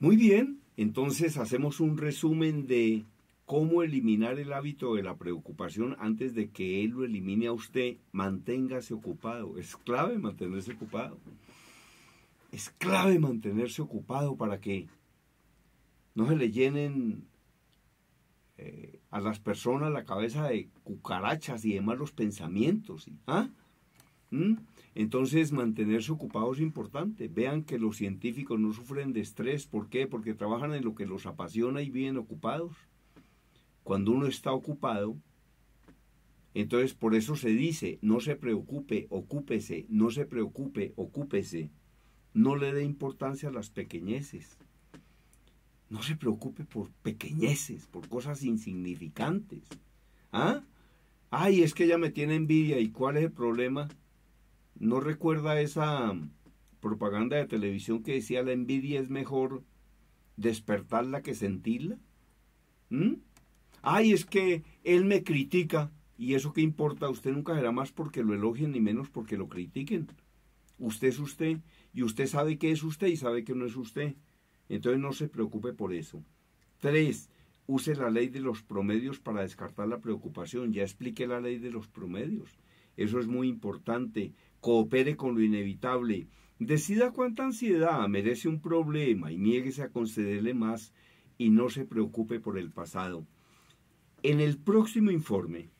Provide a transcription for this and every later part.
Muy bien, entonces hacemos un resumen de cómo eliminar el hábito de la preocupación antes de que él lo elimine a usted. Manténgase ocupado. Es clave mantenerse ocupado. Es clave mantenerse ocupado para que no se le llenen eh, a las personas la cabeza de cucarachas y de malos pensamientos. ¿Ah? ¿Mm? Entonces, mantenerse ocupado es importante. Vean que los científicos no sufren de estrés. ¿Por qué? Porque trabajan en lo que los apasiona y viven ocupados. Cuando uno está ocupado, entonces por eso se dice, no se preocupe, ocúpese, no se preocupe, ocúpese. No le dé importancia a las pequeñeces. No se preocupe por pequeñeces, por cosas insignificantes. ¿Ah? Ay, es que ella me tiene envidia. ¿Y cuál es el problema? ¿No recuerda esa mm, propaganda de televisión que decía la envidia es mejor despertarla que sentirla? ¿Mm? Ay, es que él me critica. ¿Y eso qué importa? Usted nunca será más porque lo elogien ni menos porque lo critiquen. Usted es usted y usted sabe que es usted y sabe que no es usted. Entonces no se preocupe por eso. Tres, use la ley de los promedios para descartar la preocupación. Ya expliqué la ley de los promedios. Eso es muy importante. Coopere con lo inevitable. Decida cuánta ansiedad merece un problema y niéguese a concederle más y no se preocupe por el pasado. En el próximo informe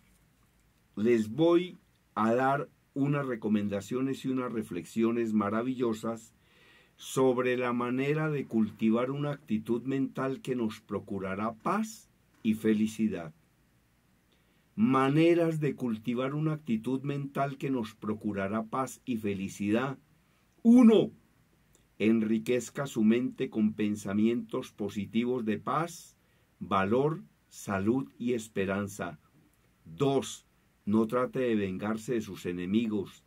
les voy a dar unas recomendaciones y unas reflexiones maravillosas sobre la manera de cultivar una actitud mental que nos procurará paz y felicidad maneras de cultivar una actitud mental que nos procurará paz y felicidad. Uno, enriquezca su mente con pensamientos positivos de paz, valor, salud y esperanza. Dos, no trate de vengarse de sus enemigos.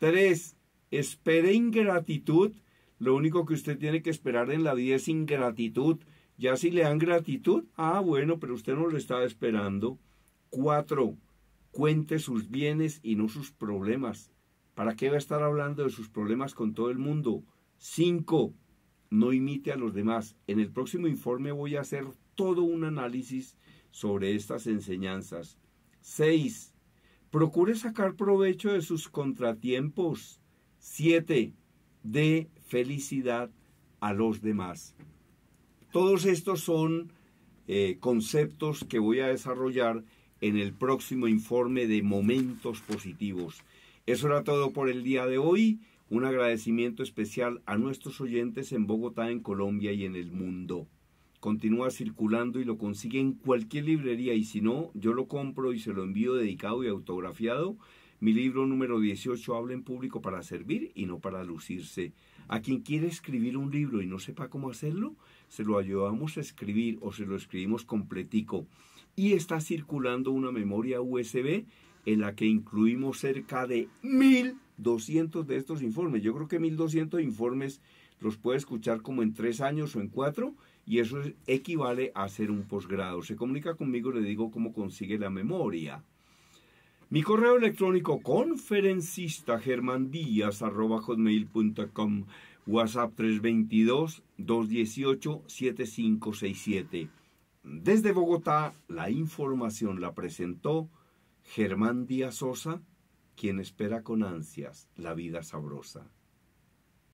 Tres, espere ingratitud. Lo único que usted tiene que esperar en la vida es ingratitud. Ya si le dan gratitud, ah, bueno, pero usted no lo estaba esperando. Cuatro, cuente sus bienes y no sus problemas. ¿Para qué va a estar hablando de sus problemas con todo el mundo? Cinco, no imite a los demás. En el próximo informe voy a hacer todo un análisis sobre estas enseñanzas. Seis, procure sacar provecho de sus contratiempos. Siete, dé felicidad a los demás. Todos estos son eh, conceptos que voy a desarrollar en el próximo informe de Momentos Positivos. Eso era todo por el día de hoy. Un agradecimiento especial a nuestros oyentes en Bogotá, en Colombia y en el mundo. Continúa circulando y lo consigue en cualquier librería y si no, yo lo compro y se lo envío dedicado y autografiado. Mi libro número 18 habla en público para servir y no para lucirse. A quien quiere escribir un libro y no sepa cómo hacerlo, se lo ayudamos a escribir o se lo escribimos completico y está circulando una memoria USB en la que incluimos cerca de 1200 de estos informes. Yo creo que 1200 informes los puede escuchar como en tres años o en cuatro y eso equivale a hacer un posgrado. Se comunica conmigo, le digo cómo consigue la memoria. Mi correo electrónico conferencista hotmail.com WhatsApp 322 218 7567 desde Bogotá, la información la presentó Germán Díaz Sosa, quien espera con ansias la vida sabrosa.